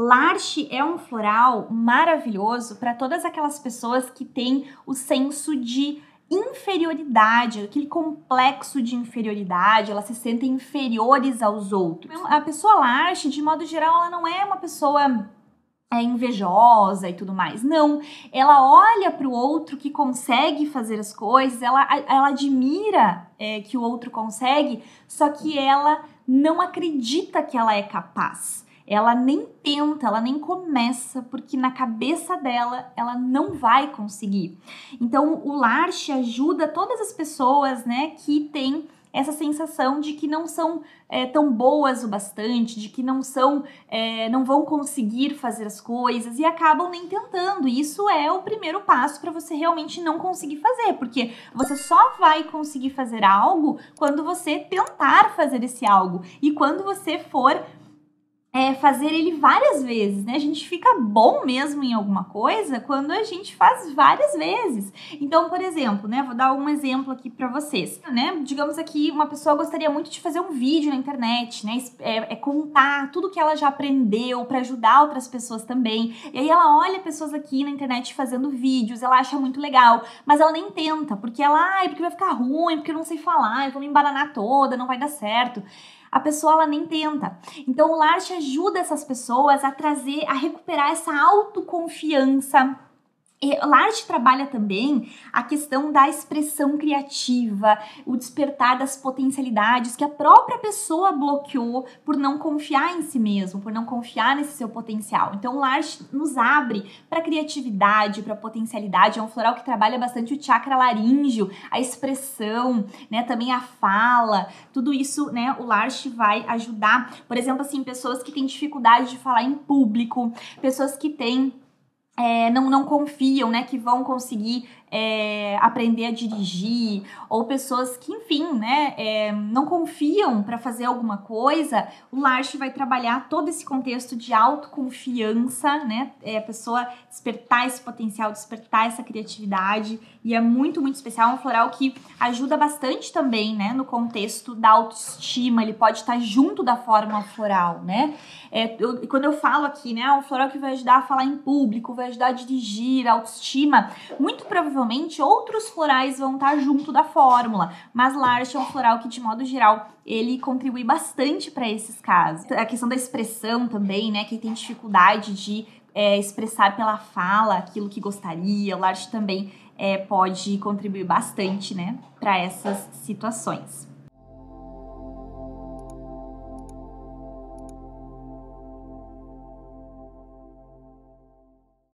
L'arche é um floral maravilhoso para todas aquelas pessoas que têm o senso de inferioridade, aquele complexo de inferioridade, elas se sentem inferiores aos outros. Então, a pessoa Larche, de modo geral, ela não é uma pessoa é invejosa e tudo mais. Não, ela olha para o outro que consegue fazer as coisas, ela, ela admira é, que o outro consegue, só que ela não acredita que ela é capaz ela nem tenta, ela nem começa, porque na cabeça dela ela não vai conseguir. Então o lar ajuda todas as pessoas, né, que têm essa sensação de que não são é, tão boas o bastante, de que não são, é, não vão conseguir fazer as coisas e acabam nem tentando. Isso é o primeiro passo para você realmente não conseguir fazer, porque você só vai conseguir fazer algo quando você tentar fazer esse algo e quando você for é, fazer ele várias vezes, né? A gente fica bom mesmo em alguma coisa quando a gente faz várias vezes. Então, por exemplo, né? Vou dar um exemplo aqui para vocês, né? Digamos aqui, uma pessoa gostaria muito de fazer um vídeo na internet, né? É, é contar tudo que ela já aprendeu para ajudar outras pessoas também. E aí ela olha pessoas aqui na internet fazendo vídeos, ela acha muito legal, mas ela nem tenta, porque ela, ai, porque vai ficar ruim, porque eu não sei falar, eu vou me embaranar toda, não vai dar certo a pessoa ela nem tenta. Então o LARCH ajuda essas pessoas a trazer, a recuperar essa autoconfiança e Larte trabalha também a questão da expressão criativa, o despertar das potencialidades que a própria pessoa bloqueou por não confiar em si mesmo, por não confiar nesse seu potencial. Então, Larte nos abre para criatividade, para potencialidade. É um floral que trabalha bastante o chakra laríngeo, a expressão, né, também a fala. Tudo isso, né, o Larte vai ajudar. Por exemplo, assim, pessoas que têm dificuldade de falar em público, pessoas que têm é, não, não confiam, né, que vão conseguir é, aprender a dirigir, ou pessoas que, enfim, né, é, não confiam para fazer alguma coisa, o Larch vai trabalhar todo esse contexto de autoconfiança, né, é, a pessoa despertar esse potencial, despertar essa criatividade, e é muito, muito especial, é um floral que ajuda bastante também, né, no contexto da autoestima, ele pode estar junto da forma floral, né, é, eu, quando eu falo aqui, né, é um floral que vai ajudar a falar em público, vai ajudar a dirigir, a autoestima, muito provavelmente provavelmente outros florais vão estar junto da fórmula, mas Larch é um floral que, de modo geral, ele contribui bastante para esses casos. A questão da expressão também, né? Quem tem dificuldade de é, expressar pela fala aquilo que gostaria, o Larch também é, pode contribuir bastante, né, para essas situações.